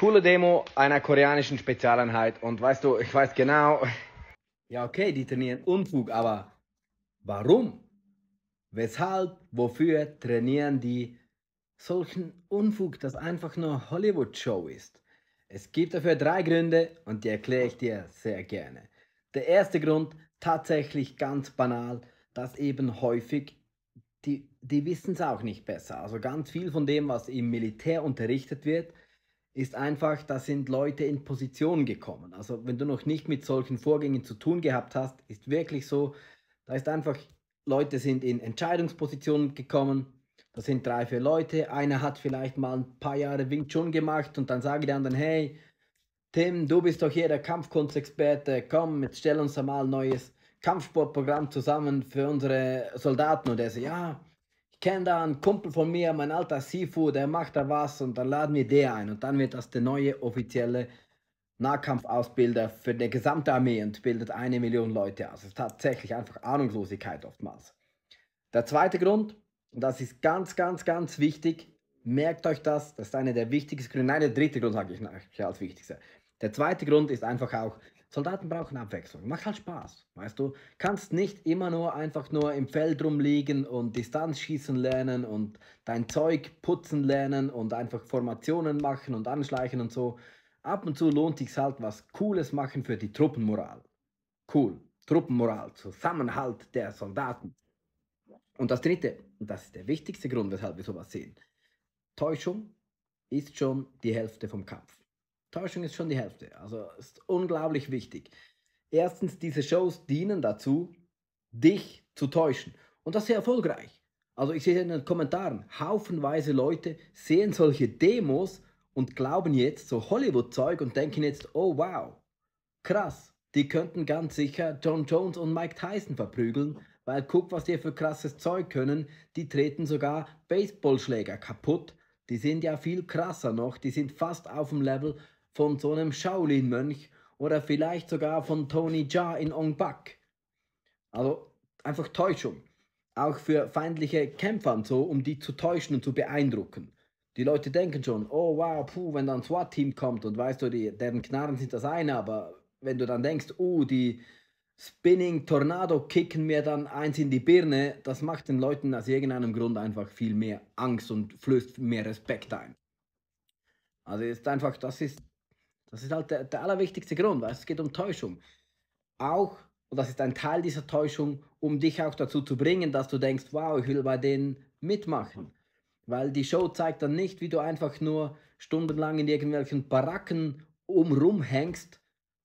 Coole Demo einer koreanischen Spezialeinheit und weißt du, ich weiß genau. Ja, okay, die trainieren Unfug, aber warum? Weshalb, wofür trainieren die solchen Unfug, das einfach nur Hollywood-Show ist? Es gibt dafür drei Gründe und die erkläre ich dir sehr gerne. Der erste Grund, tatsächlich ganz banal, dass eben häufig die, die wissen es auch nicht besser. Also ganz viel von dem, was im Militär unterrichtet wird, ist einfach, da sind Leute in Position gekommen. Also wenn du noch nicht mit solchen Vorgängen zu tun gehabt hast, ist wirklich so, da ist einfach, Leute sind in Entscheidungspositionen gekommen. Das sind drei, vier Leute. Einer hat vielleicht mal ein paar Jahre Wing Chun gemacht und dann sage ich der anderen, hey, Tim, du bist doch hier der Kampfkunstexperte. Komm, jetzt stell uns mal ein neues Kampfsportprogramm zusammen für unsere Soldaten. Und er so, ja, kenne da einen Kumpel von mir, mein alter Sifu, der macht da was und dann laden wir der ein und dann wird das der neue offizielle Nahkampfausbilder für die gesamte Armee und bildet eine Million Leute aus. Das ist tatsächlich einfach Ahnungslosigkeit oftmals. Der zweite Grund, und das ist ganz, ganz, ganz wichtig, merkt euch das, das ist einer der wichtigsten Gründe, nein, der dritte Grund sage ich als wichtigster. Der zweite Grund ist einfach auch Soldaten brauchen Abwechslung. Macht halt Spaß, weißt du? Kannst nicht immer nur einfach nur im Feld rumliegen und Distanz schießen lernen und dein Zeug putzen lernen und einfach Formationen machen und anschleichen und so. Ab und zu lohnt sich halt was Cooles machen für die Truppenmoral. Cool. Truppenmoral, Zusammenhalt der Soldaten. Und das dritte, und das ist der wichtigste Grund, weshalb wir sowas sehen. Täuschung ist schon die Hälfte vom Kampf. Täuschung ist schon die Hälfte. Also ist unglaublich wichtig. Erstens, diese Shows dienen dazu, dich zu täuschen. Und das sehr erfolgreich. Also ich sehe in den Kommentaren, haufenweise Leute sehen solche Demos und glauben jetzt so Hollywood-Zeug und denken jetzt, oh wow, krass, die könnten ganz sicher John Jones und Mike Tyson verprügeln, weil guck, was die für krasses Zeug können, die treten sogar Baseballschläger kaputt, die sind ja viel krasser noch, die sind fast auf dem Level von so einem Shaolin-Mönch oder vielleicht sogar von Tony Ja in Ong Bak. Also einfach Täuschung. Auch für feindliche Kämpfer und so, um die zu täuschen und zu beeindrucken. Die Leute denken schon, oh wow, puh, wenn dann ein SWAT-Team kommt und weißt du, die, deren Knarren sind das eine, aber wenn du dann denkst, oh, die Spinning Tornado kicken mir dann eins in die Birne, das macht den Leuten aus irgendeinem Grund einfach viel mehr Angst und flößt mehr Respekt ein. Also ist einfach, das ist das ist halt der, der allerwichtigste Grund, weil es geht um Täuschung. Auch, und das ist ein Teil dieser Täuschung, um dich auch dazu zu bringen, dass du denkst, wow, ich will bei denen mitmachen. Weil die Show zeigt dann nicht, wie du einfach nur stundenlang in irgendwelchen Baracken umrumhängst,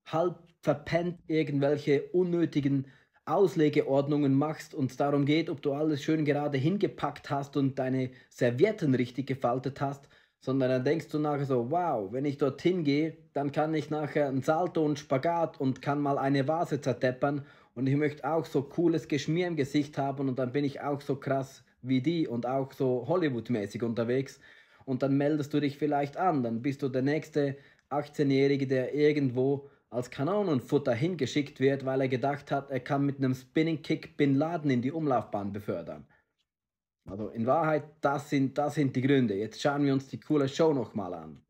halb verpennt irgendwelche unnötigen Auslegeordnungen machst und es darum geht, ob du alles schön gerade hingepackt hast und deine Servietten richtig gefaltet hast, sondern dann denkst du nachher so, wow, wenn ich dorthin gehe, dann kann ich nachher einen Salto und Spagat und kann mal eine Vase zerdeppern und ich möchte auch so cooles Geschmier im Gesicht haben und dann bin ich auch so krass wie die und auch so Hollywood-mäßig unterwegs und dann meldest du dich vielleicht an, dann bist du der nächste 18-Jährige, der irgendwo als Kanonenfutter hingeschickt wird, weil er gedacht hat, er kann mit einem Spinning Kick Bin Laden in die Umlaufbahn befördern. Also in Wahrheit, das sind, das sind die Gründe. Jetzt schauen wir uns die coole Show nochmal an.